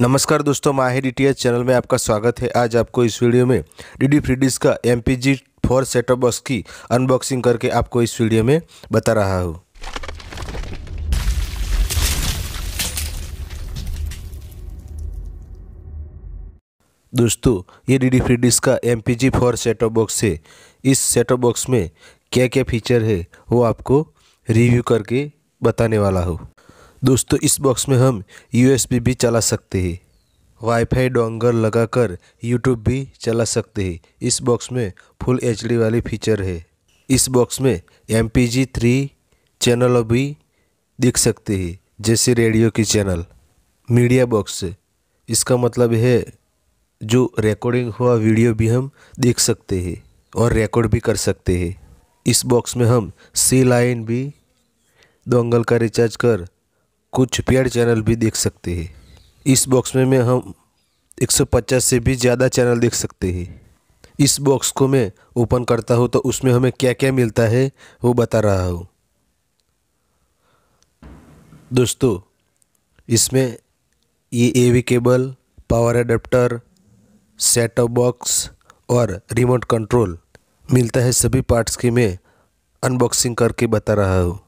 नमस्कार दोस्तों माहिर डी चैनल में आपका स्वागत है आज आपको इस वीडियो में डी डी फ्रीडिस का M P G four setup box की अनबॉक्सिंग करके आपको इस वीडियो में बता रहा हूँ दोस्तों ये डी डी फ्रीडिस का M P G four setup box है इस सेटअप बॉक्स में क्या क्या फीचर है वो आपको रिव्यू करके बताने वाला हूँ दोस्तों इस बॉक्स में हम यूएसबी भी चला सकते हैं वाईफाई डोंगर लगाकर यूट्यूब भी चला सकते हैं इस बॉक्स में फुल एच वाली फीचर है इस बॉक्स में एम थ्री चैनल भी दिख सकते हैं जैसे रेडियो की चैनल मीडिया बॉक्स इसका मतलब है जो रिकॉर्डिंग हुआ वीडियो भी हम देख सकते हैं और रिकॉर्ड भी कर सकते हैं इस बॉक्स में हम सी लाइन भी डोंगल का रिचार्ज कर कुछ पेड चैनल भी देख सकते हैं इस बॉक्स में मैं हम 150 से भी ज़्यादा चैनल देख सकते हैं इस बॉक्स को मैं ओपन करता हूँ तो उसमें हमें क्या क्या मिलता है वो बता रहा हूँ दोस्तों इसमें ये AV cable power adapter set top box और रिमोट कंट्रोल मिलता है सभी पार्ट्स की मैं अनबॉक्सिंग करके बता रहा हूँ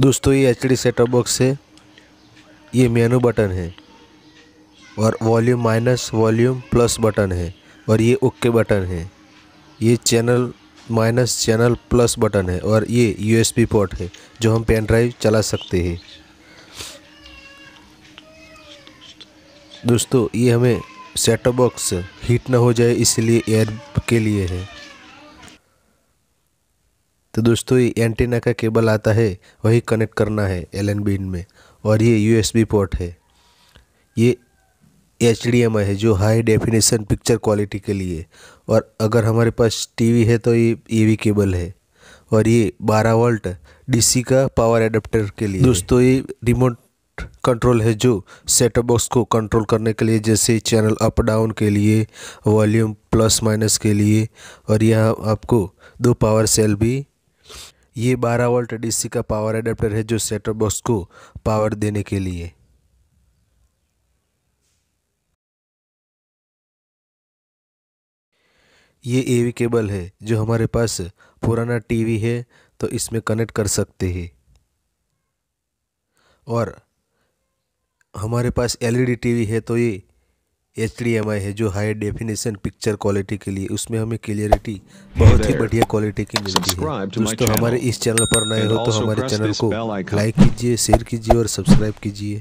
दोस्तों ये एच डी सेटअप बॉक्स है ये मेनू बटन है और volume minus volume plus button है और ये ओके बटन है ये channel minus channel plus button है और ये यूएसबी पोर्ट है जो हम पेन ड्राइव चला सकते हैं दोस्तों ये हमें सेटअप बॉक्स हीट ना हो जाए इसलिए एयर के लिए है तो दोस्तों ये एंटीना का केबल आता है वही कनेक्ट करना है एल एन बीन में और ये यू एस बी पोर्ट है ये एच डी एम है जो हाई डेफिनेशन पिक्चर क्वालिटी के लिए और अगर हमारे पास टी वी है तो ये ए e वी केबल है और ये बारह वोल्ट डीसी का पावर एडप्टर के लिए दोस्तों ये रिमोट कंट्रोल है जो सेट बॉक्स को कंट्रोल करने के लिए जैसे चैनल अप डाउन के लिए वॉल्यूम प्लस माइनस के लिए और यह आपको दो पावर सेल भी ये 12 वोल्ट डीसी का पावर अडेप्टर है जो सेटर बॉक्स को पावर देने के लिए ये एवी केबल है जो हमारे पास पुराना टीवी है तो इसमें कनेक्ट कर सकते हैं और हमारे पास एलईडी टीवी e है तो ये एच है जो हाई डेफिनेशन पिक्चर क्वालिटी के लिए उसमें हमें क्लियरिटी बहुत ही बढ़िया क्वालिटी की मिलती है दोस्तों हमारे इस चैनल पर नए हो तो हमारे चैनल को लाइक कीजिए शेयर कीजिए और सब्सक्राइब कीजिए